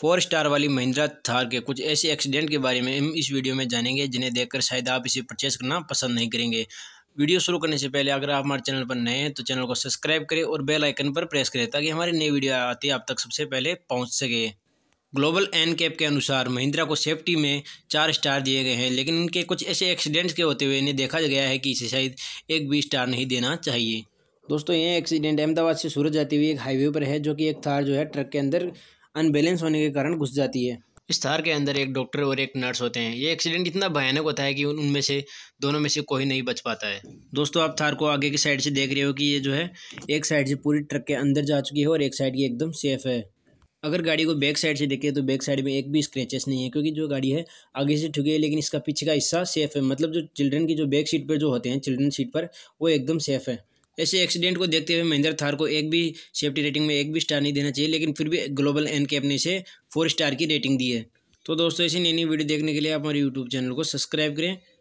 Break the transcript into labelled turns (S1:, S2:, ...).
S1: four star वाली महिंद्रा थार के कुछ ऐसे एक्सीडेंट के बारे में हम इस वीडियो में जानेंगे जिन्हें देखकर शायद आप इसे परचेस करना पसंद नहीं करेंगे वीडियो शुरू करने से पहले अगर आप हमारे चैनल पर नए हैं तो चैनल को सब्सक्राइब करें और बेल आइकन पर प्रेस करें ताकि हमारी नई वीडियो आती आप तक सबसे पहले पहुँच सके ग्लोबल एन कैप के अनुसार महिंद्रा को सेफ्टी में चार स्टार दिए गए हैं लेकिन इनके कुछ ऐसे एक्सीडेंट्स के होते हुए इन्हें देखा गया है कि इसे शायद एक भी स्टार नहीं देना चाहिए दोस्तों ये एक्सीडेंट अहमदाबाद से सूरत जाती हुई एक हाईवे पर है जो कि एक थार जो है ट्रक के अंदर अनबैलेंस होने के कारण घुस जाती है इस थार के अंदर एक डॉक्टर और एक नर्स होते हैं ये एक्सीडेंट इतना भयानक होता है कि उनमें से दोनों में से कोई नहीं बच पाता है दोस्तों आप थार को आगे की साइड से देख रहे हो कि ये जो है एक साइड से पूरी ट्रक के अंदर जा चुकी है और एक साइड ये एकदम सेफ है अगर गाड़ी को बैक साइड से देखें तो बैक साइड में एक भी स्क्रैचेस नहीं है क्योंकि जो गाड़ी है आगे से ठुकी है लेकिन इसका पीछे का हिस्सा सेफ है मतलब जो चिल्ड्रन की जो बैक सीट पर जो होते हैं चिल्ड्रन सीट पर वो एकदम सेफ है ऐसे एक्सीडेंट को देखते हुए महेंद्र थार को एक भी सेफ्टी रेटिंग में एक भी स्टार नहीं देना चाहिए लेकिन फिर भी ग्लोबल एन कैप ने इसे फोर स्टार की रेटिंग दी है तो दोस्तों ऐसी नई नई वीडियो देखने के लिए आप हमारे यूट्यूब चैनल को सब्सक्राइब करें